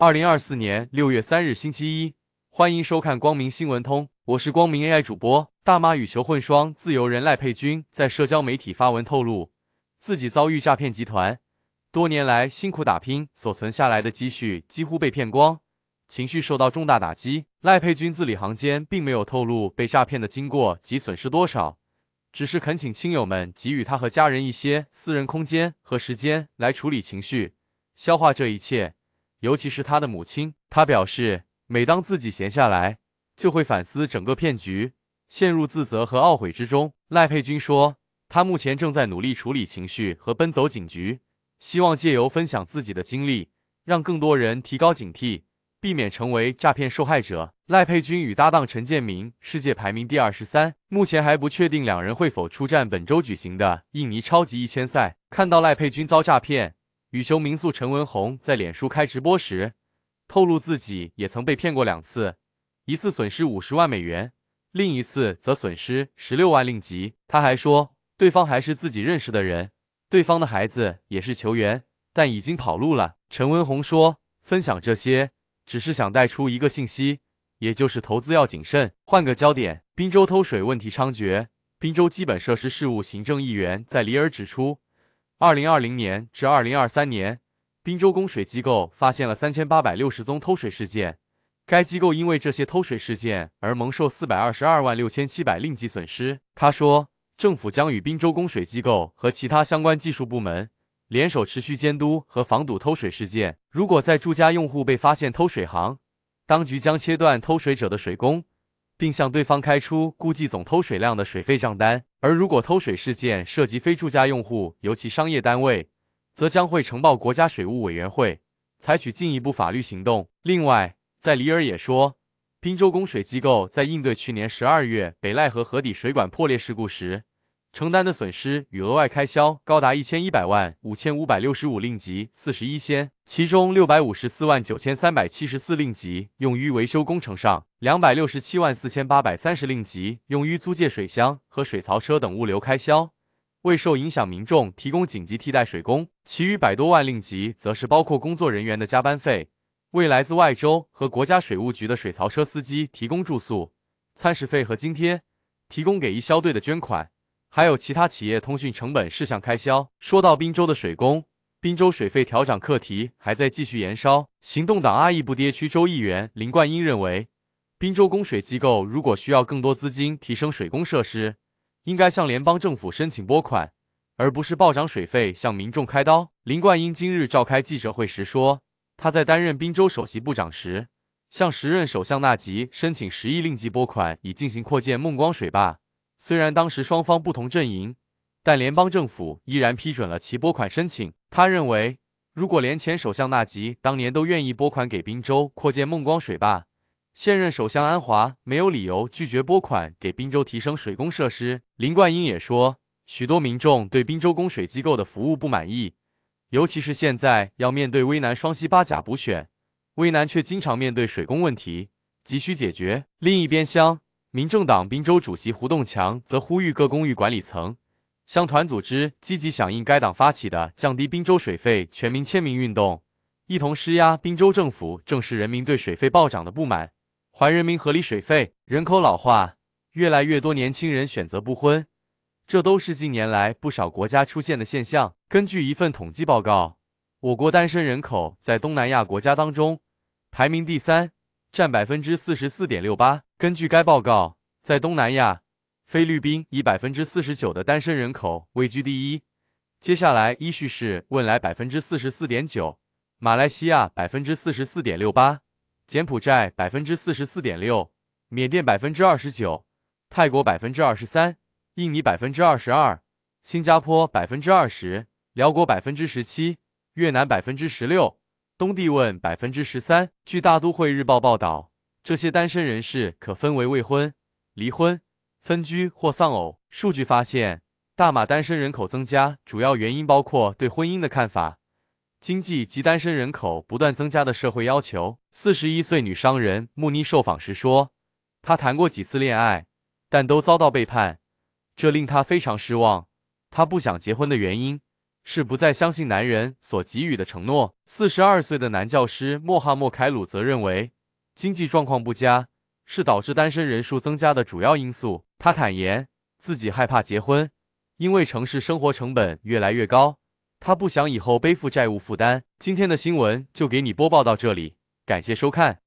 二零二四年六月三日星期一，欢迎收看《光明新闻通》，我是光明 AI 主播大妈与球混双自由人赖佩君在社交媒体发文透露，自己遭遇诈骗集团，多年来辛苦打拼所存下来的积蓄几乎被骗光，情绪受到重大打击。赖佩君字里行间并没有透露被诈骗的经过及损失多少，只是恳请亲友们给予他和家人一些私人空间和时间来处理情绪，消化这一切。尤其是他的母亲，他表示，每当自己闲下来，就会反思整个骗局，陷入自责和懊悔之中。赖佩君说，他目前正在努力处理情绪和奔走警局，希望借由分享自己的经历，让更多人提高警惕，避免成为诈骗受害者。赖佩君与搭档陈建明世界排名第二十三，目前还不确定两人会否出战本周举行的印尼超级一千赛。看到赖佩君遭诈骗。羽球名宿陈文宏在脸书开直播时，透露自己也曾被骗过两次，一次损失五十万美元，另一次则损失十六万令吉。他还说，对方还是自己认识的人，对方的孩子也是球员，但已经跑路了。陈文宏说，分享这些只是想带出一个信息，也就是投资要谨慎。换个焦点，滨州偷水问题猖獗，滨州基本设施事务行政议员在里尔指出。二零二零年至二零二三年，滨州供水机构发现了三千八百六十宗偷水事件。该机构因为这些偷水事件而蒙受四百二十二万六千七百零几损失。他说，政府将与滨州供水机构和其他相关技术部门联手，持续监督和防堵偷水事件。如果在住家用户被发现偷水行，当局将切断偷水者的水供，并向对方开出估计总偷水量的水费账单。而如果偷水事件涉及非住家用户，尤其商业单位，则将会呈报国家水务委员会，采取进一步法律行动。另外，在里尔也说，滨州供水机构在应对去年十二月北赖河河底水管破裂事故时。承担的损失与额外开销高达一千一百万五千五百六十五令吉四十一仙，其中六百五十四万九千三百七十四令吉用于维修工程上，两百六十七万四千八百三十令吉用于租借水箱和水槽车等物流开销，为受影响民众提供紧急替代水工，其余百多万令吉则是包括工作人员的加班费，为来自外州和国家水务局的水槽车司机提供住宿、餐食费和津贴，提供给一消队的捐款。还有其他企业通讯成本事项开销。说到滨州的水工，滨州水费调整课题还在继续燃烧。行动党阿义不跌区州议员林冠英认为，滨州供水机构如果需要更多资金提升水工设施，应该向联邦政府申请拨款，而不是暴涨水费向民众开刀。林冠英今日召开记者会时说，他在担任滨州首席部长时，向时任首相纳吉申请十亿令吉拨款，以进行扩建孟光水坝。虽然当时双方不同阵营，但联邦政府依然批准了其拨款申请。他认为，如果连前首相纳吉当年都愿意拨款给宾州扩建孟光水坝，现任首相安华没有理由拒绝拨款给宾州提升水工设施。林冠英也说，许多民众对宾州供水机构的服务不满意，尤其是现在要面对威南双溪八甲补选，威南却经常面对水工问题，急需解决。另一边厢。民政党滨州主席胡栋强则呼吁各公寓管理层、乡团组织积极响应该党发起的降低滨州水费全民签名运动，一同施压滨州政府正视人民对水费暴涨的不满，还人民合理水费。人口老化，越来越多年轻人选择不婚，这都是近年来不少国家出现的现象。根据一份统计报告，我国单身人口在东南亚国家当中排名第三。占百分之四十四点六八。根据该报告，在东南亚，菲律宾以百分之四十九的单身人口位居第一，接下来依序是汶莱百分之四十四点九，马来西亚百分之四十四点六八，柬埔寨百分之四十四点六，缅甸百分之二十九，泰国百分之二十三，印尼百分之二十二，新加坡百分之二十，辽国百分之十七，越南百分之十六。东帝汶百分之十三。据《大都会日报》报道，这些单身人士可分为未婚、离婚、分居或丧偶。数据发现，大马单身人口增加，主要原因包括对婚姻的看法、经济及单身人口不断增加的社会要求。四十一岁女商人穆妮受访时说，她谈过几次恋爱，但都遭到背叛，这令她非常失望。她不想结婚的原因。是不再相信男人所给予的承诺。四十二岁的男教师莫哈莫凯鲁则认为，经济状况不佳是导致单身人数增加的主要因素。他坦言自己害怕结婚，因为城市生活成本越来越高，他不想以后背负债务负担。今天的新闻就给你播报到这里，感谢收看。